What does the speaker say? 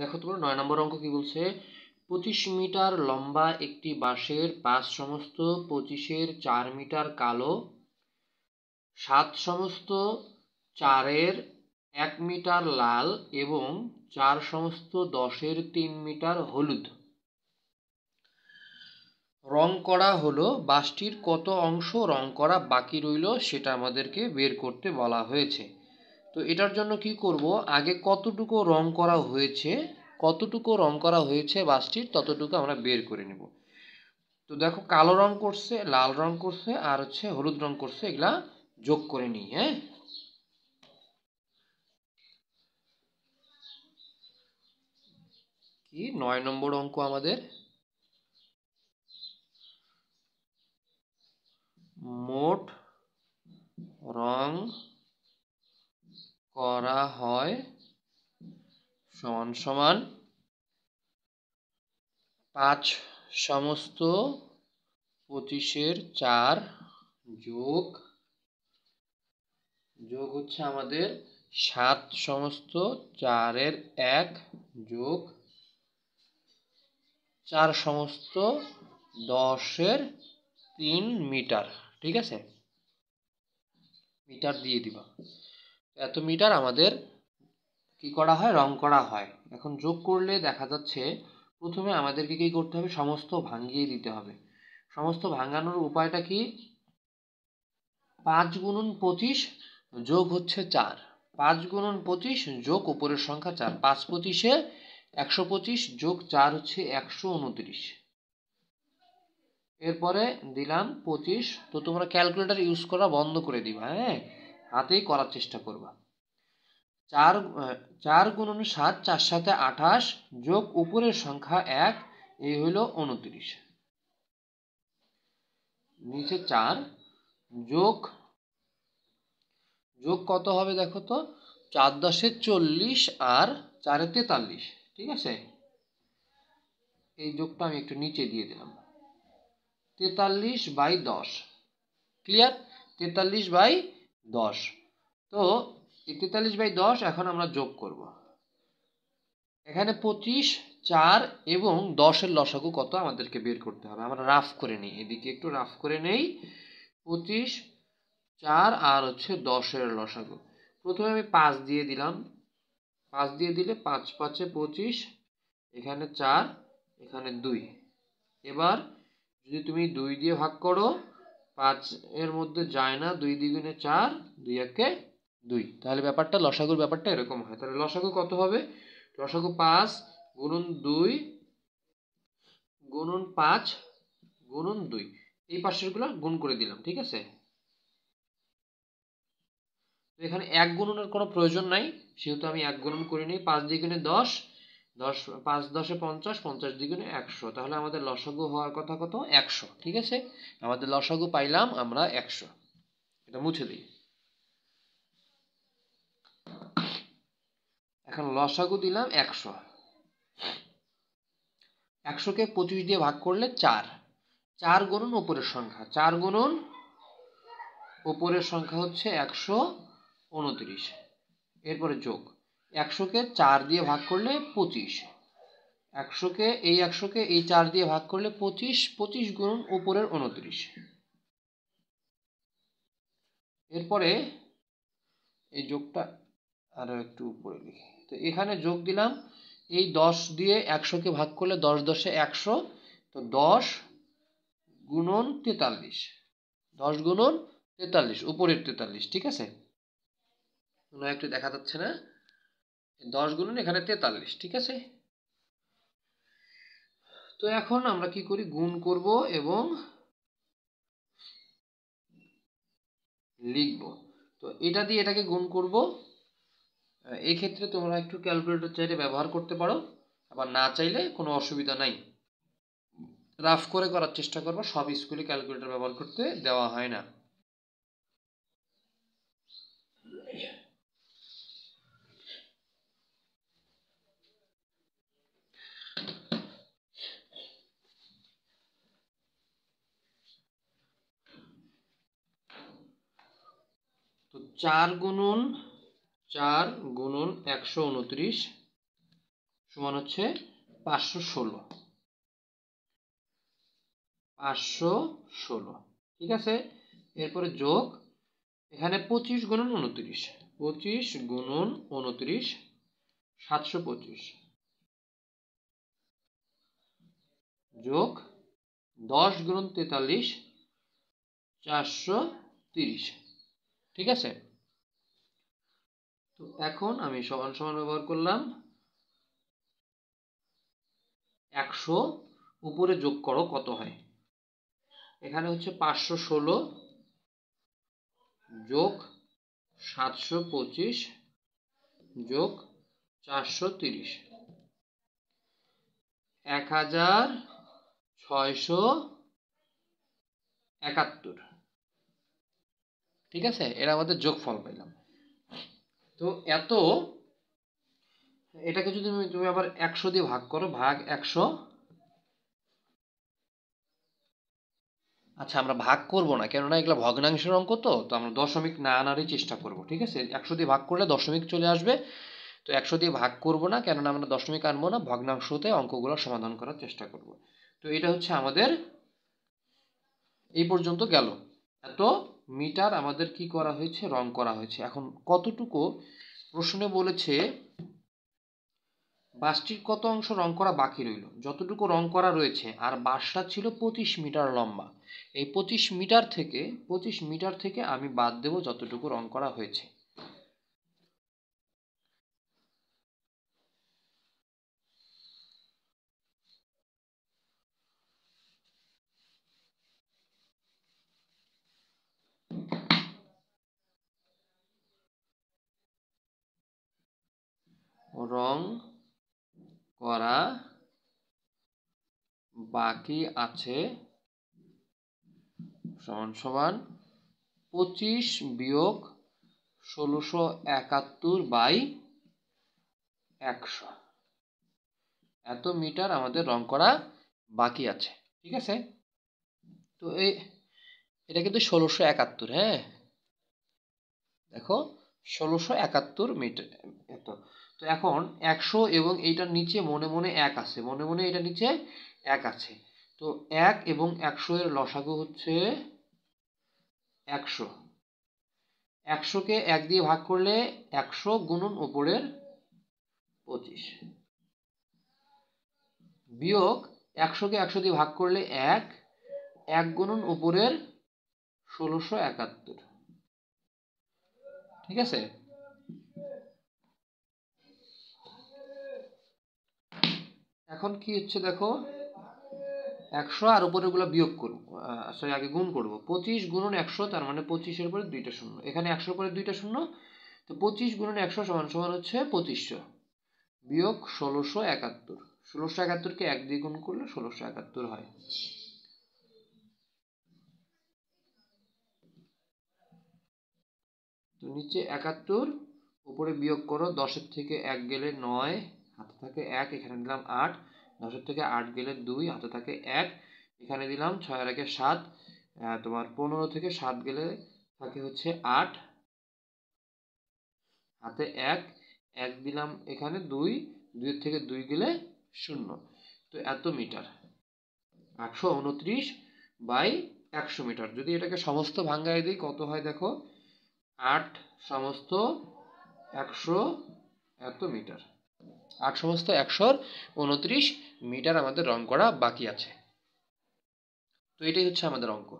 দেখো তোমার নয় নম্বর অঙ্ক কি বলছে পঁচিশ মিটার লম্বা একটি বাঁশের পাঁচ সমস্ত পঁচিশের চার মিটার কালো সাত সমস্ত চারের এক মিটার লাল এবং চার সমস্ত দশের তিন মিটার হলুদ রং করা হলো বাসটির কত অংশ রং করা বাকি রইল সেটা আমাদেরকে বের করতে বলা হয়েছে তো এটার জন্য কি করব আগে কতটুকু রং করা হয়েছে কতটুকু রং করা হয়েছে বাসটির ততটুকু আমরা বের করে নেব তো দেখো কালো রং করছে লাল রং করছে আর হচ্ছে হলুদ রং করছে এগুলা যোগ করে নিই হ্যাঁ কি নয় নম্বর অঙ্ক আমাদের সমান সমান পাঁচ সমস্ত পঁচিশের চার যোগ যোগ হচ্ছে আমাদের সাত সমস্ত চারের এক যোগ চার সমস্ত দশের তিন মিটার ঠিক আছে মিটার দিয়ে দিবা এত মিটার আমাদের কি করা হয় রং করা হয় এখন যোগ করলে দেখা যাচ্ছে প্রথমে আমাদেরকে কী করতে হবে সমস্ত ভাঙিয়ে দিতে হবে সমস্ত ভাঙানোর উপায়টা কি পাঁচ গুণন পঁচিশ যোগ হচ্ছে চার পাঁচ গুণন পঁচিশ যোগ উপরের সংখ্যা চার পাঁচ পঁচিশে একশো পঁচিশ যোগ চার হচ্ছে একশো উনত্রিশ এরপরে দিলাম পঁচিশ তো তোমরা ক্যালকুলেটার ইউজ করা বন্ধ করে দিবা হ্যাঁ হাতেই করার চেষ্টা করবা চার চার গুণন সাত চার সাথে আঠাশ যোগ উপরের সংখ্যা এক এই হইল উনত্রিশ নিচে চার যোগ যোগ কত হবে দেখো তো চার দশে চল্লিশ আর চারে তেতাল্লিশ ঠিক আছে এই যোগটা আমি একটু নিচে দিয়ে দিলাম তেতাল্লিশ বাই দশ ক্লিয়ার তেতাল্লিশ বাই দশ তো তেতাল্লিশ বাই দশ এখন আমরা যোগ করব এখানে পঁচিশ চার এবং দশের লসাগু কত আমাদেরকে বের করতে হবে আমরা রাফ করে নিই এদিকে একটু রাফ করে নেই পঁচিশ চার আর হচ্ছে দশের লসাগু প্রথমে আমি পাঁচ দিয়ে দিলাম পাঁচ দিয়ে দিলে পাঁচ পাঁচে পঁচিশ এখানে চার এখানে দুই এবার যদি তুমি দুই দিয়ে ভাগ করো পাঁচ এর মধ্যে যায় না দুই দ্বিগুণে চার দুই একে দুই তাহলে ব্যাপারটা লসাগুর ব্যাপারটা এরকম হয় তাহলে লসাগু কত হবে লসাগু পাঁচ গুণন দুই গুণন পাঁচ গুণন দুই এই পাশেরগুলো গুণ করে দিলাম ঠিক আছে এখানে এক গুণনের কোনো প্রয়োজন নাই সেহেতু আমি এক গুণন করিনি পাঁচ দ্বিগুণে দশ দশ পাঁচ দশে পঞ্চাশ পঞ্চাশ দ্বিগুণে একশো তাহলে আমাদের লসাগু হওয়ার কথা কত একশো ঠিক আছে আমাদের লসাগু পাইলাম আমরা একশো এটা মুছে দিই এখন লসাগু দিলাম একশো একশোকে পঁচিশ দিয়ে ভাগ করলে চার চার গুণন ওপরের সংখ্যা চার গুণন ওপরের সংখ্যা হচ্ছে একশো উনত্রিশ এরপরে যোগ একশোকে চার দিয়ে ভাগ করলে পঁচিশ একশোকে এই একশোকে এই চার দিয়ে ভাগ করলে পঁচিশ পঁচিশ গুণন ওপরের উনত্রিশ এরপরে এই যোগটা আরও একটু উপরে লিখি তো এখানে যোগ দিলাম এই দশ দিয়ে একশোকে ভাগ করলে দশ দশে একশো তো দশ গুণন তেতাল্লিশ দশ গুণন তেতাল্লিশ উপরের তেতাল্লিশ ঠিক আছে কোনো একটু দেখা যাচ্ছে না দশ গুণন এখানে তেতাল্লিশ ঠিক আছে তো এখন আমরা কি করি গুণ করব এবং লিখব তো এটা দিয়ে এটাকে গুণ করব এই ক্ষেত্রে তোমরা একটু ক্যালকুলেটর চাইলে ব্যবহার করতে পারো আবার না চাইলে কোনো অসুবিধা নাই রাফ করে করার চেষ্টা করবো সব স্কুলে ক্যালকুলেটর ব্যবহার করতে দেওয়া হয় না তো চার গুণন চার গুণন একশো উনত্রিশ সমান হচ্ছে পাঁচশো ষোলো পাঁচশো ষোলো ঠিক আছে এরপরে যোগ এখানে পঁচিশ গুণন উনত্রিশ পঁচিশ গুণন উনত্রিশ সাতশো পঁচিশ যোগ দশ গুণন তেতাল্লিশ চারশো তিরিশ ঠিক আছে তো এখন আমি সমান সমান ব্যবহার করলাম একশো উপরে যোগ করো কত হয় এখানে হচ্ছে পাঁচশো ষোলো যোগ সাতশো পঁচিশ যোগ চারশো তিরিশ এক হাজার ছয়শো একাত্তর ঠিক আছে এরা আমাদের যোগফল পাইলাম তো এত এটাকে যদি তুমি আবার একশো দিয়ে ভাগ করো ভাগ একশো আচ্ছা আমরা ভাগ করব না কেননা এগুলো ভগ্নাংশের অঙ্ক তো তো আমরা দশমিক না আনারই চেষ্টা করব ঠিক আছে একশো দিয়ে ভাগ করলে দশমিক চলে আসবে তো একশো দিয়ে ভাগ করব না কেননা আমরা দশমিক আনবো না ভগ্নাংশতে অঙ্কগুলো সমাধান করার চেষ্টা করব তো এটা হচ্ছে আমাদের এই পর্যন্ত গেল এত মিটার আমাদের কি করা হয়েছে রং করা হয়েছে এখন কতটুকু প্রশ্নে বলেছে বাসটির কত অংশ রং করা বাকি রইল যতটুকু রং করা রয়েছে আর বাসটা ছিল পঁচিশ মিটার লম্বা এই পঁচিশ মিটার থেকে পঁচিশ মিটার থেকে আমি বাদ দেব যতটুকু রং করা হয়েছে রং করা বাকি আছে সমান সমান পঁচিশ বিয়োগ ষোলোশো একাত্তর বাই একশো এত মিটার আমাদের রং করা বাকি আছে ঠিক আছে তো এই এটা কিন্তু ষোলোশো একাত্তর হ্যাঁ দেখো ষোলোশো একাত্তর মিটার এত তো এখন একশো এবং এইটার নিচে মনে মনে এক আছে মনে মনে এটার নিচে এক আছে তো এক এবং একশো এর লসাগু হচ্ছে একশো একশোকে এক দিয়ে ভাগ করলে একশো গুণন ওপরের পঁচিশ বিয়োগ একশোকে একশো দিয়ে ভাগ করলে এক এক গুণন উপরের ষোলোশো একাত্তর ঠিক আছে এখন কি হচ্ছে দেখো একশো আর উপরে গুলো বিয়োগ করবো সরি আগে গুণ করবো পঁচিশ গুণন একশো তার মানে পঁচিশের পরে দুইটা শূন্য এখানে একশো পরে দুইটা শূন্য তো পঁচিশ গুণন একশো সমান সমান হচ্ছে পঁচিশশো বিয়োগ ষোলোশো একাত্তর ষোলোশো একাত্তরকে এক দিয়ে গুণ করলে ষোলোশো একাত্তর হয় তো নিচে একাত্তর উপরে বিয়োগ করো দশের থেকে এক গেলে নয় হাতে থাকে এক এখানে দিলাম আট দশের থেকে আট গেলে দুই হাতে থাকে এক এখানে দিলাম ছয় আর একে সাত তোমার পনেরো থেকে সাত গেলে থাকে হচ্ছে আট হাতে এক এক দিলাম এখানে দুই দুইয়ের থেকে দুই গেলে শূন্য তো এত মিটার আটশো উনত্রিশ বাই একশো মিটার যদি এটাকে সমস্ত ভাঙ্গায় দিই কত হয় দেখো আট সমস্ত একশো এত মিটার আট সমস্ত একশো উনত্রিশ মিটার আমাদের রং করা বাকি আছে তো এটাই হচ্ছে আমাদের অঙ্ক